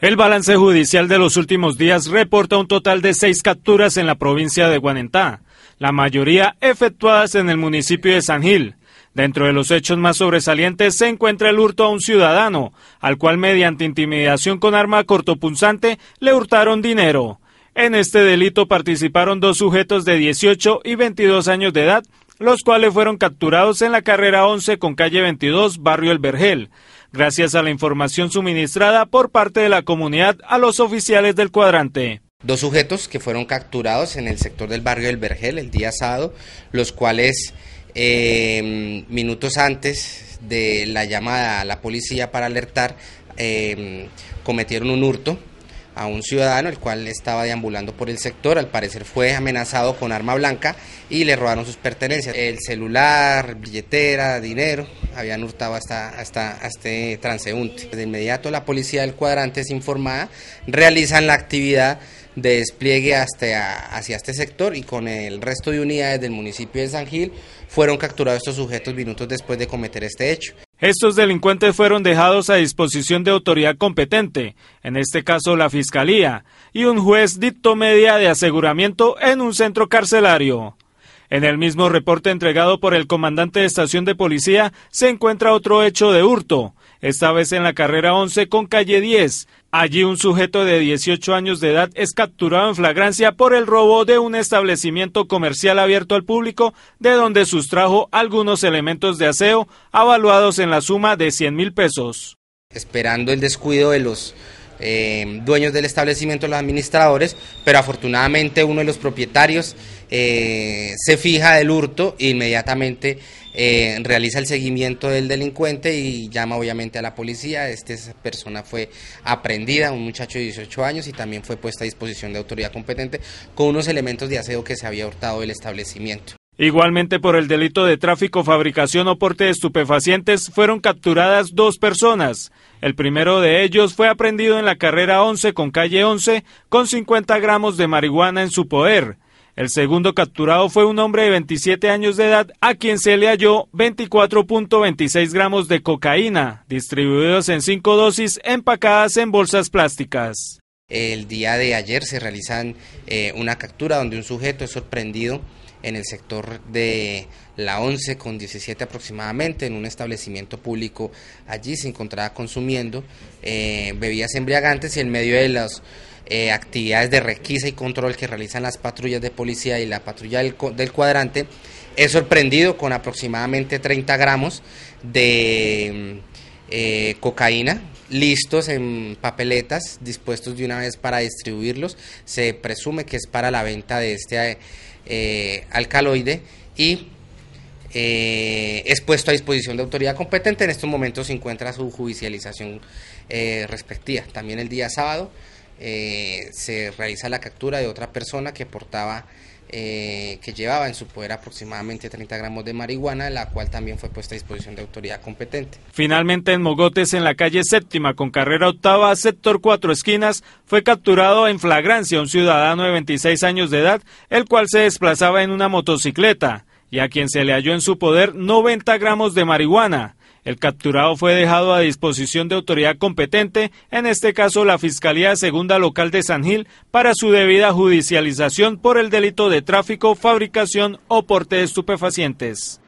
El balance judicial de los últimos días reporta un total de seis capturas en la provincia de Guanentá, la mayoría efectuadas en el municipio de San Gil. Dentro de los hechos más sobresalientes se encuentra el hurto a un ciudadano, al cual mediante intimidación con arma cortopunzante le hurtaron dinero. En este delito participaron dos sujetos de 18 y 22 años de edad, los cuales fueron capturados en la carrera 11 con calle 22, barrio El Vergel gracias a la información suministrada por parte de la comunidad a los oficiales del cuadrante. Dos sujetos que fueron capturados en el sector del barrio del Vergel el día sábado, los cuales em, minutos antes de la llamada a la policía para alertar em, cometieron un hurto a un ciudadano el cual estaba deambulando por el sector, al parecer fue amenazado con arma blanca y le robaron sus pertenencias, el celular, billetera, dinero, habían hurtado hasta, hasta, este transeúnte. De inmediato la policía del cuadrante es informada, realizan la actividad de despliegue hasta, hacia este sector y con el resto de unidades del municipio de San Gil fueron capturados estos sujetos minutos después de cometer este hecho. Estos delincuentes fueron dejados a disposición de autoridad competente, en este caso la Fiscalía, y un juez dictó media de aseguramiento en un centro carcelario. En el mismo reporte entregado por el comandante de estación de policía se encuentra otro hecho de hurto, esta vez en la carrera 11 con calle 10. Allí un sujeto de 18 años de edad es capturado en flagrancia por el robo de un establecimiento comercial abierto al público, de donde sustrajo algunos elementos de aseo, avaluados en la suma de 100 mil pesos. Esperando el descuido de los eh, dueños del establecimiento, los administradores, pero afortunadamente uno de los propietarios eh, se fija del hurto e inmediatamente eh, realiza el seguimiento del delincuente y llama obviamente a la policía. Esta persona fue aprendida, un muchacho de 18 años, y también fue puesta a disposición de autoridad competente con unos elementos de aseo que se había hurtado del establecimiento. Igualmente por el delito de tráfico, fabricación o porte de estupefacientes fueron capturadas dos personas. El primero de ellos fue aprendido en la carrera 11 con calle 11 con 50 gramos de marihuana en su poder. El segundo capturado fue un hombre de 27 años de edad a quien se le halló 24.26 gramos de cocaína, distribuidos en cinco dosis empacadas en bolsas plásticas. El día de ayer se realizan eh, una captura donde un sujeto es sorprendido en el sector de la 11 con 17 aproximadamente en un establecimiento público. Allí se encontraba consumiendo eh, bebidas embriagantes y en medio de las eh, actividades de requisa y control que realizan las patrullas de policía y la patrulla del, del cuadrante, es sorprendido con aproximadamente 30 gramos de cocaína listos en papeletas, dispuestos de una vez para distribuirlos. Se presume que es para la venta de este eh, eh, alcaloide y eh, es puesto a disposición de autoridad competente. En estos momentos se encuentra su judicialización respectiva. También el día sábado eh, se realiza la captura de otra persona que portaba, eh, que llevaba en su poder aproximadamente 30 gramos de marihuana, la cual también fue puesta a disposición de autoridad competente. Finalmente, en Mogotes, en la calle séptima con carrera octava, sector cuatro esquinas, fue capturado en flagrancia un ciudadano de 26 años de edad, el cual se desplazaba en una motocicleta y a quien se le halló en su poder 90 gramos de marihuana. El capturado fue dejado a disposición de autoridad competente, en este caso la Fiscalía Segunda Local de San Gil, para su debida judicialización por el delito de tráfico, fabricación o porte de estupefacientes.